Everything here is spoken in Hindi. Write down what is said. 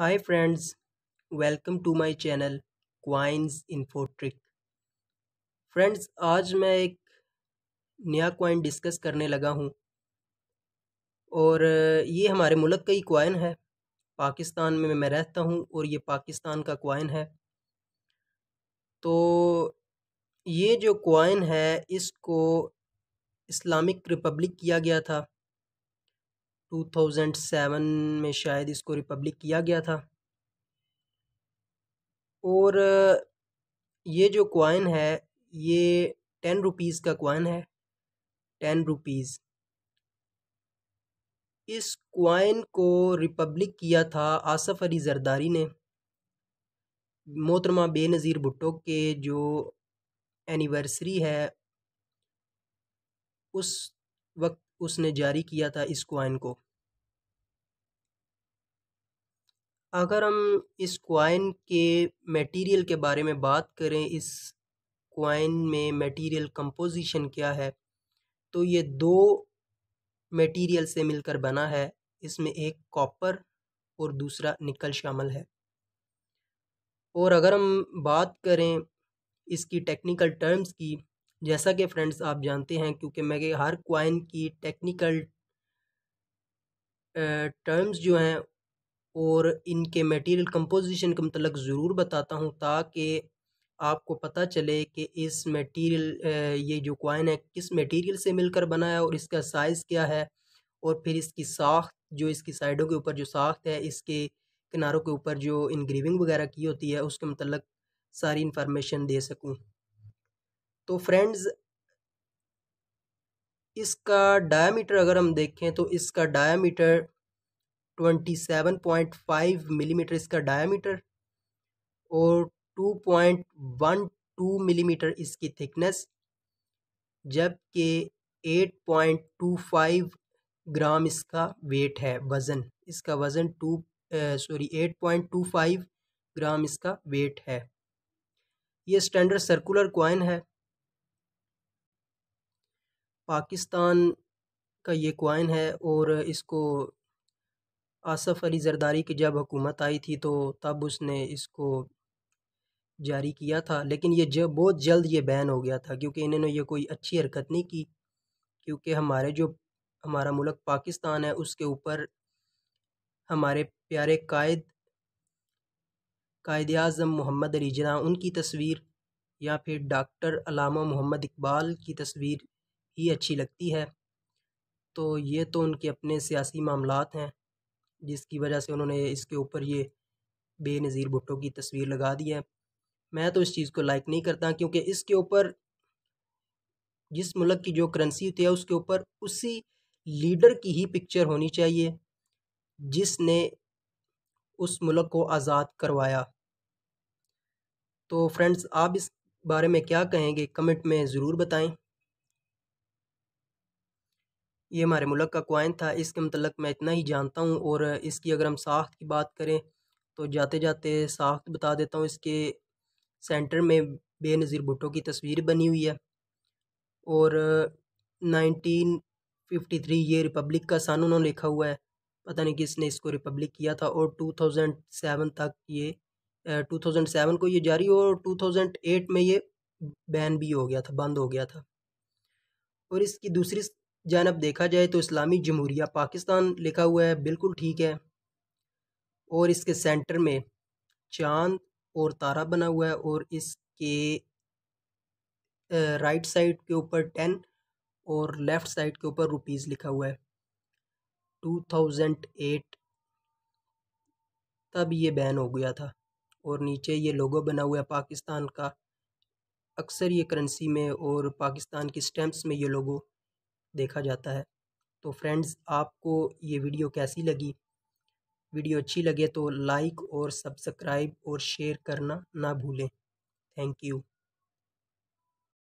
hi friends welcome to my channel coins info trick friends आज मैं एक नया क्वाइन डिस्कस करने लगा हूँ और ये हमारे मुल्क का ही क्वाइन है पाकिस्तान में मैं रहता हूँ और ये पाकिस्तान का क्वाइन है तो ये जो क्वाइन है इसको इस्लामिक रिपब्लिक किया गया था 2007 में शायद इसको रिपब्लिक किया गया था और ये जो कॉइन है ये टेन रुपीज़ का कॉइन है टेन रुपीज़ इस कोइन को रिपब्लिक किया था आसफ़ अली जरदारी ने मोहतरमा बेनज़ीर भुट्टो के जो एनिवर्सरी है उस वक्त उसने जारी किया था इस क्वाइन को अगर हम इस क्वाइन के मटेरियल के बारे में बात करें इस क्वाइन में मटेरियल कंपोजिशन क्या है तो ये दो मटेरियल से मिलकर बना है इसमें एक कॉपर और दूसरा निकल शामिल है और अगर हम बात करें इसकी टेक्निकल टर्म्स की जैसा कि फ्रेंड्स आप जानते हैं क्योंकि मैं हर क्वाइन की टेक्निकल टर्म्स जो हैं और इनके मटेरियल कंपोजिशन के मतलब ज़रूर बताता हूँ ताकि आपको पता चले कि इस मटेरियल ये जो कॉइन है किस मटेरियल से मिलकर बना है और इसका साइज़ क्या है और फिर इसकी साख्त जो इसकी साइडों के ऊपर जो साख्त है इसके किनारों के ऊपर जो इनग्रीविंग वगैरह की होती है उसके मतलब सारी इन्फॉर्मेशन दे सकूँ तो फ्रेंड्स इसका डायमीटर अगर हम देखें तो इसका diameter twenty seven point five millimeter इसका डायमीटर और two point one two millimeter इसकी थिकनेस जबकि eight point two five gram इसका वेट है वज़न इसका वज़न two sorry eight point two five gram इसका वेट है ये स्टैंडर्ड सर्कुलर कॉइन है पाकिस्तान का ये कॉइन है और इसको आसफ़ अली जरदारी की जब हुकूमत आई थी तो तब उसने इसको जारी किया था लेकिन ये जब बहुत जल्द ये बैन हो गया था क्योंकि इन्होंने ये कोई अच्छी हरकत नहीं की क्योंकि हमारे जो हमारा मुल्क पाकिस्तान है उसके ऊपर हमारे प्यारे कायद कायद अजम मोहम्मद अली जना उनकी तस्वीर या फिर डॉक्टर अलामा मोहम्मद इकबाल की तस्वीर ही अच्छी लगती है तो ये तो उनके अपने सियासी मामला हैं जिसकी वजह से उन्होंने इसके ऊपर ये बेनज़ीर भुट्टो की तस्वीर लगा दी है मैं तो इस चीज़ को लाइक नहीं करता क्योंकि इसके ऊपर जिस मुल्क की जो करेंसी होती है उसके ऊपर उसी लीडर की ही पिक्चर होनी चाहिए जिसने उस मुल्क को आज़ाद करवाया तो फ्रेंड्स आप इस बारे में क्या कहेंगे कमेंट में ज़रूर बताएं ये हमारे मुल्क का कोइन था इसके मतलब मैं इतना ही जानता हूँ और इसकी अगर हम साख्त की बात करें तो जाते जाते साख्त बता देता हूँ इसके सेंटर में बेनज़ीर भुट्टो की तस्वीर बनी हुई है और 1953 ये रिपब्लिक का सन उन्होंने लिखा हुआ है पता नहीं किसने इसको रिपब्लिक किया था और 2007 तक ये 2007 को ये जारी और 2008 में ये बैन भी हो गया था बंद हो गया था और इसकी दूसरी जानब देखा जाए तो इस्लामी जमहूरिया पाकिस्तान लिखा हुआ है बिल्कुल ठीक है और इसके सेंटर में चांद और तारा बना हुआ है और इसके राइट साइड के ऊपर टेन और लेफ़्ट साइड के ऊपर रुपीज़ लिखा हुआ है टू थाउजेंड एट तब ये बैन हो गया था और नीचे ये लोगो बना हुआ है पाकिस्तान का अक्सर ये करेंसी में और पाकिस्तान की स्टैम्प्स में ये लोगो देखा जाता है तो फ्रेंड्स आपको ये वीडियो कैसी लगी वीडियो अच्छी लगे तो लाइक और सब्सक्राइब और शेयर करना ना भूलें थैंक यू